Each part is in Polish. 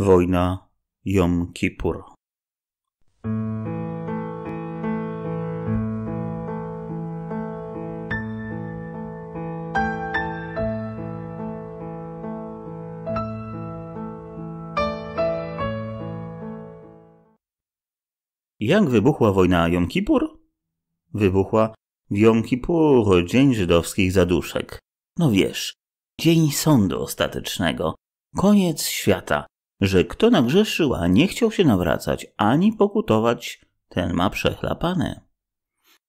Wojna Jom Kippur. Jak wybuchła wojna Jom Kippur? Wybuchła w Jom Kippur, dzień żydowskich zaduszek. No wiesz, dzień sądu ostatecznego, koniec świata, że kto nagrzeszył, a nie chciał się nawracać ani pokutować, ten ma przechlapane.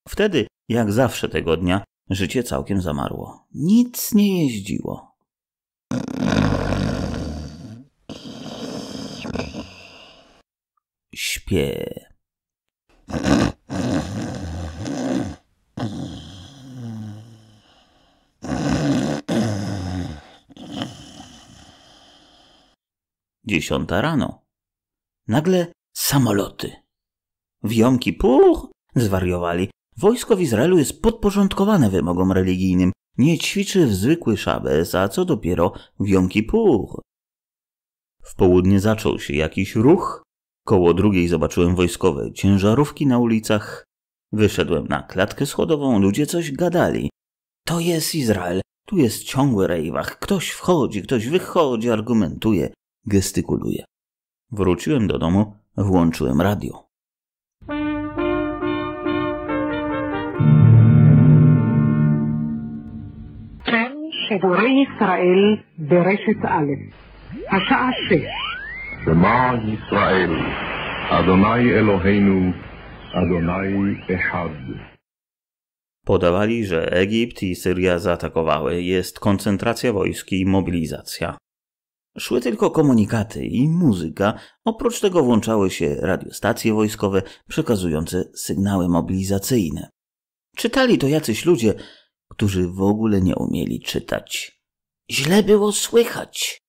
Wtedy, jak zawsze tego dnia, życie całkiem zamarło. Nic nie jeździło. Śpiew. dziesiąta rano. Nagle samoloty. W Jom Kippur zwariowali. Wojsko w Izraelu jest podporządkowane wymogom religijnym. Nie ćwiczy w zwykły szabes, a co dopiero w Jom Kippur. W południe zaczął się jakiś ruch. Koło drugiej zobaczyłem wojskowe ciężarówki na ulicach. Wyszedłem na klatkę schodową, ludzie coś gadali. To jest Izrael, tu jest ciągły rejwach. Ktoś wchodzi, ktoś wychodzi, argumentuje gestykuluje. Wróciłem do domu, włączyłem radio. شيبوري إسرائيل برشة ألف أشعة الشيخ شمع إسرائيل أدوناي Eloheinu Adonai Echad. Podawali, że Egipt i Syria zaatakowały. Jest koncentracja wojsk i mobilizacja. Szły tylko komunikaty i muzyka, oprócz tego włączały się radiostacje wojskowe przekazujące sygnały mobilizacyjne. Czytali to jacyś ludzie, którzy w ogóle nie umieli czytać. Źle było słychać.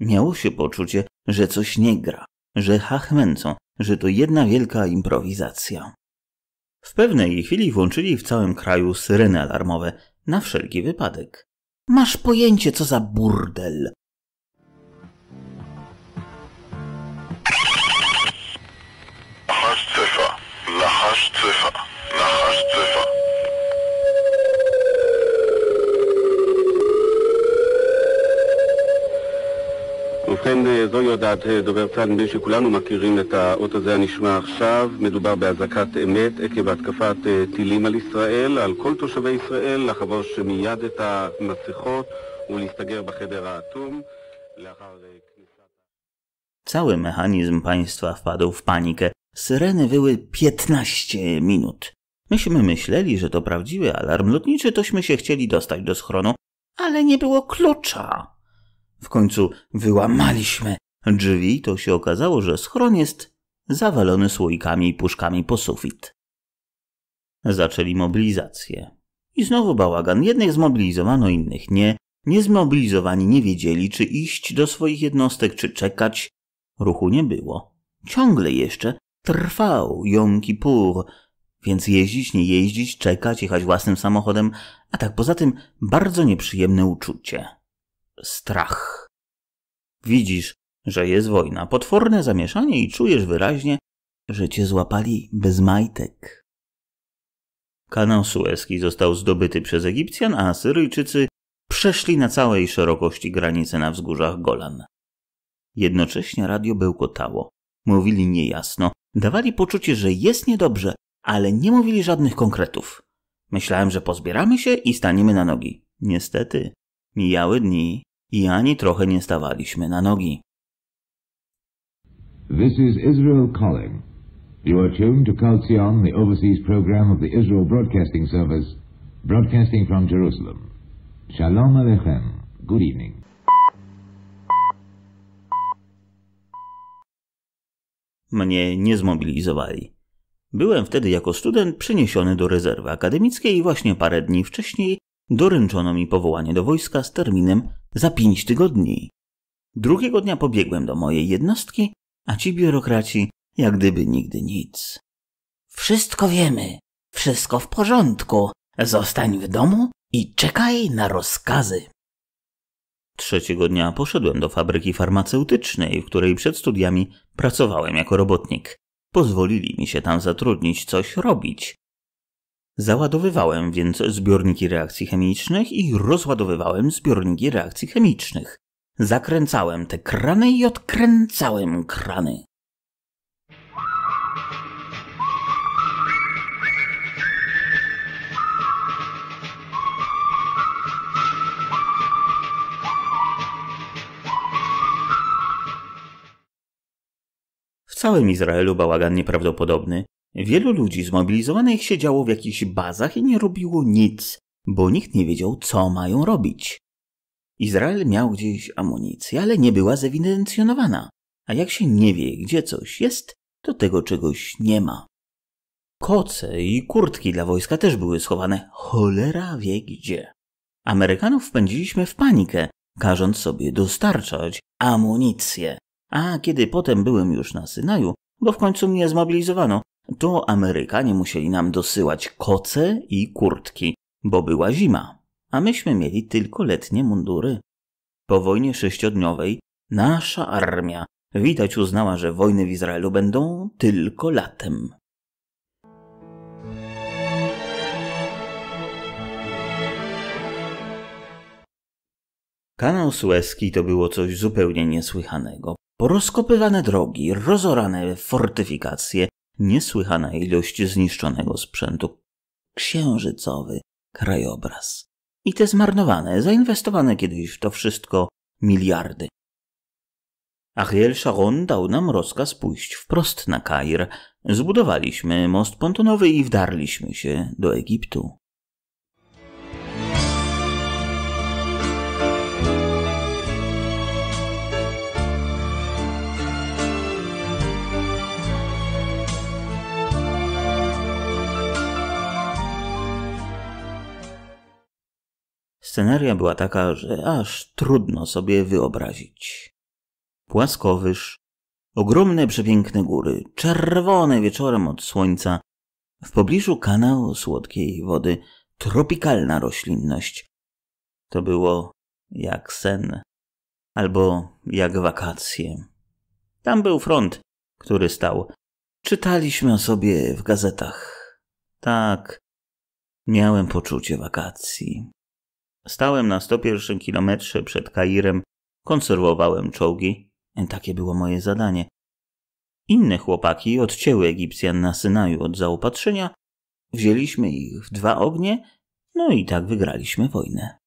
Miało się poczucie, że coś nie gra, że hachmęcą, że to jedna wielka improwizacja. W pewnej chwili włączyli w całym kraju syreny alarmowe, na wszelki wypadek. Masz pojęcie, co za burdel, צבע, נחש צבע. ובכן, אה, זוהי הודעת אה, דובר צה"ל, נדמה שכולנו מכירים את האות הזה הנשמע עכשיו. מדובר באזעקת אמת עקב התקפת אה, טילים על ישראל, על כל תושבי ישראל, לחבוש מיד את המסכות ולהסתגר בחדר האטום. לאחר... Cały mechanizm państwa wpadł w panikę. Syreny wyły 15 minut. Myśmy myśleli, że to prawdziwy alarm lotniczy, tośmy się chcieli dostać do schronu, ale nie było klucza. W końcu wyłamaliśmy drzwi, to się okazało, że schron jest zawalony słoikami i puszkami po sufit. Zaczęli mobilizację. I znowu bałagan. Jednych zmobilizowano, innych nie. Niezmobilizowani nie wiedzieli, czy iść do swoich jednostek, czy czekać. Ruchu nie było. Ciągle jeszcze Trwał Yom Kippur, więc jeździć, nie jeździć, czekać, jechać własnym samochodem, a tak poza tym bardzo nieprzyjemne uczucie. Strach. Widzisz, że jest wojna, potworne zamieszanie i czujesz wyraźnie, że cię złapali bez majtek. Kanał Suezki został zdobyty przez Egipcjan, a Syryjczycy przeszli na całej szerokości granicy na wzgórzach Golan. Jednocześnie radio bełkotało. Mówili niejasno, Dawali poczucie, że jest niedobrze, ale nie mówili żadnych konkretów. Myślałem, że pozbieramy się i staniemy na nogi. Niestety, mijały dni i ani trochę nie stawaliśmy na nogi. This is Israel calling. You are tuned to Calcion, the overseas program of the Israel Broadcasting Service, broadcasting from Jerusalem. Shalom Alechem, Good evening. Mnie nie zmobilizowali. Byłem wtedy jako student przeniesiony do rezerwy akademickiej i właśnie parę dni wcześniej doręczono mi powołanie do wojska z terminem za pięć tygodni. Drugiego dnia pobiegłem do mojej jednostki, a ci biurokraci jak gdyby nigdy nic. Wszystko wiemy, wszystko w porządku. Zostań w domu i czekaj na rozkazy. Trzeciego dnia poszedłem do fabryki farmaceutycznej, w której przed studiami pracowałem jako robotnik. Pozwolili mi się tam zatrudnić coś robić. Załadowywałem więc zbiorniki reakcji chemicznych i rozładowywałem zbiorniki reakcji chemicznych. Zakręcałem te krany i odkręcałem krany. całym Izraelu bałagan nieprawdopodobny. Wielu ludzi zmobilizowanych siedziało w jakichś bazach i nie robiło nic, bo nikt nie wiedział, co mają robić. Izrael miał gdzieś amunicję, ale nie była zewidencjonowana. A jak się nie wie, gdzie coś jest, to tego czegoś nie ma. Koce i kurtki dla wojska też były schowane cholera wie gdzie. Amerykanów wpędziliśmy w panikę, każąc sobie dostarczać amunicję, a kiedy potem byłem już na Synaju, bo w końcu mnie zmobilizowano, to Amerykanie musieli nam dosyłać koce i kurtki, bo była zima, a myśmy mieli tylko letnie mundury. Po wojnie sześciodniowej nasza armia widać uznała, że wojny w Izraelu będą tylko latem. Kanał Suezki to było coś zupełnie niesłychanego porozkopywane drogi, rozorane fortyfikacje, niesłychana ilość zniszczonego sprzętu. Księżycowy krajobraz. I te zmarnowane, zainwestowane kiedyś w to wszystko miliardy. Achiel Sharon dał nam rozkaz pójść wprost na Kair. Zbudowaliśmy most pontonowy i wdarliśmy się do Egiptu. Sceneria była taka, że aż trudno sobie wyobrazić. Płaskowyż, ogromne przepiękne góry, czerwone wieczorem od słońca, w pobliżu kanał słodkiej wody, tropikalna roślinność. To było jak sen, albo jak wakacje. Tam był front, który stał. Czytaliśmy o sobie w gazetach. Tak, miałem poczucie wakacji. Stałem na 101 kilometrze przed Kairem, konserwowałem czołgi. Takie było moje zadanie. Inne chłopaki odcięły Egipcjan na Synaju od zaopatrzenia, wzięliśmy ich w dwa ognie, no i tak wygraliśmy wojnę.